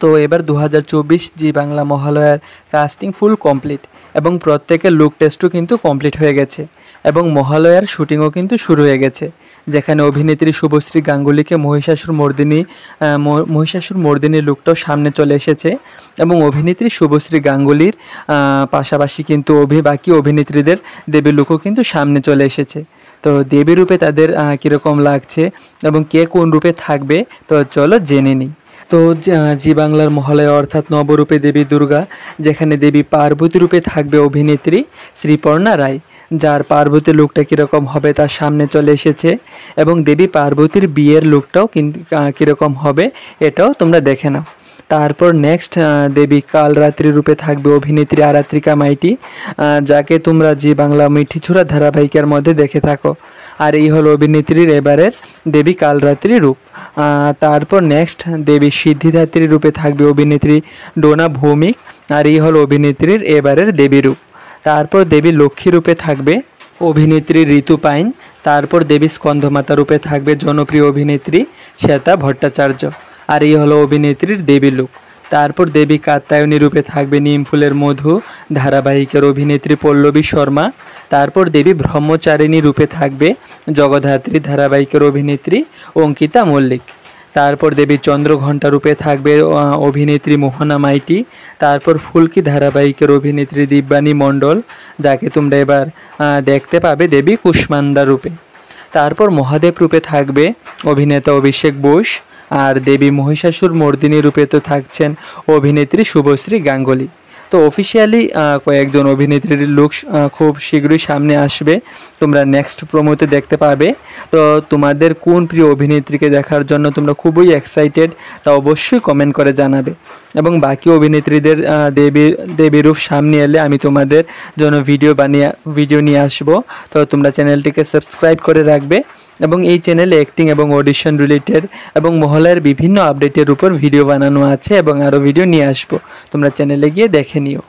তো এবার দু জি বাংলা মহালয়ার কাস্টিং ফুল কমপ্লিট এবং প্রত্যেকের লুক টেস্টও কিন্তু কমপ্লিট হয়ে গেছে এবং মহালয়ার শুটিংও কিন্তু শুরু হয়ে গেছে যেখানে অভিনেত্রী শুভশ্রী গাঙ্গুলিকে মহিষাসুর মর্দিনী মহিষাসুর মর্দিনীর লুকটাও সামনে চলে এসেছে এবং অভিনেত্রী শুভশ্রী গাঙ্গুলির পাশাপাশি কিন্তু অভি বাকি অভিনেত্রীদের দেবী লুকও কিন্তু সামনে চলে এসেছে তো দেবী রূপে তাদের কীরকম লাগছে এবং কে কোন রূপে থাকবে তো চলো জেনে নিই তো জি বাংলার মহালয়া অর্থাৎ নবরূপে দেবী দুর্গা যেখানে দেবী পার্বতী রূপে থাকবে অভিনেত্রী শ্রীপর্ণা রায় যার পার্বতী লুকটা কীরকম হবে তার সামনে চলে এসেছে এবং দেবী পার্বতীর বিয়ের লুকটাও কিন্তু কীরকম হবে এটাও তোমরা দেখে নাও তারপর নেক্সট দেবী কাল রাত্রি রূপে থাকবে অভিনেত্রী আরাত্রিকা মাইটি যাকে তোমরা জি বাংলা মিঠিছুরা ধারাবাহিকের মধ্যে দেখে থাকো আর এই হলো অভিনেত্রীর এবারের দেবী কালরাত্রি রূপ তারপর নেক্সট দেবী সিদ্ধিদাত্রী রূপে থাকবে অভিনেত্রী ডোনা ভৌমিক আর এই হলো অভিনেত্রীর এবারের দেবী রূপ তারপর দেবী লক্ষ্মী রূপে থাকবে অভিনেত্রী ঋতু পাইন তারপর দেবী স্কন্ধমাতা রূপে থাকবে জনপ্রিয় অভিনেত্রী শ্বেতা ভট্টাচার্য আর এই হলো অভিনেত্রীর দেবী লুক তারপর দেবী কাত্তায়নী রূপে থাকবে নিম ফুলের মধু ধারাবাহিকের অভিনেত্রী পল্লবী শর্মা তারপর দেবী ব্রহ্মচারিণী রূপে থাকবে জগধাত্রী ধারাবাহিকের অভিনেত্রী অঙ্কিতা মল্লিক তারপর দেবী চন্দ্রঘণ্টা রূপে থাকবে অভিনেত্রী মোহনা মাইটি তারপর ফুলকি ধারাবাহিকের অভিনেত্রী দিব্যানী মণ্ডল যাকে তোমরা এবার দেখতে পাবে দেবী কুষ্মান্ডা রূপে তারপর মহাদেব রূপে থাকবে অভিনেতা অভিষেক বোস আর দেবী মহিষাসুর মর্দিনী রূপে তো থাকছেন অভিনেত্রী শুভশ্রী গাঙ্গুলি তো অফিসিয়ালি কয়েকজন অভিনেত্রীর লুক খুব শীঘ্রই সামনে আসবে তোমরা নেক্সট প্রোমোতে দেখতে পাবে তো তোমাদের কোন প্রিয় অভিনেত্রীকে দেখার জন্য তোমরা খুবই এক্সাইটেড তা অবশ্যই কমেন্ট করে জানাবে এবং বাকি অভিনেত্রীদের দেবী দেবীরূপ সামনে এলে আমি তোমাদের জন্য ভিডিও বানিয়ে ভিডিও নিয়ে আসবো তো তোমরা চ্যানেলটিকে সাবস্ক্রাইব করে রাখবে এবং এই চ্যানেলে অ্যাক্টিং এবং অডিশন রিলেটেড এবং মহলার বিভিন্ন আপডেটের উপর ভিডিও বানানো আছে এবং আরও ভিডিও নিয়ে আসবো তোমরা চ্যানেলে গিয়ে দেখে নিও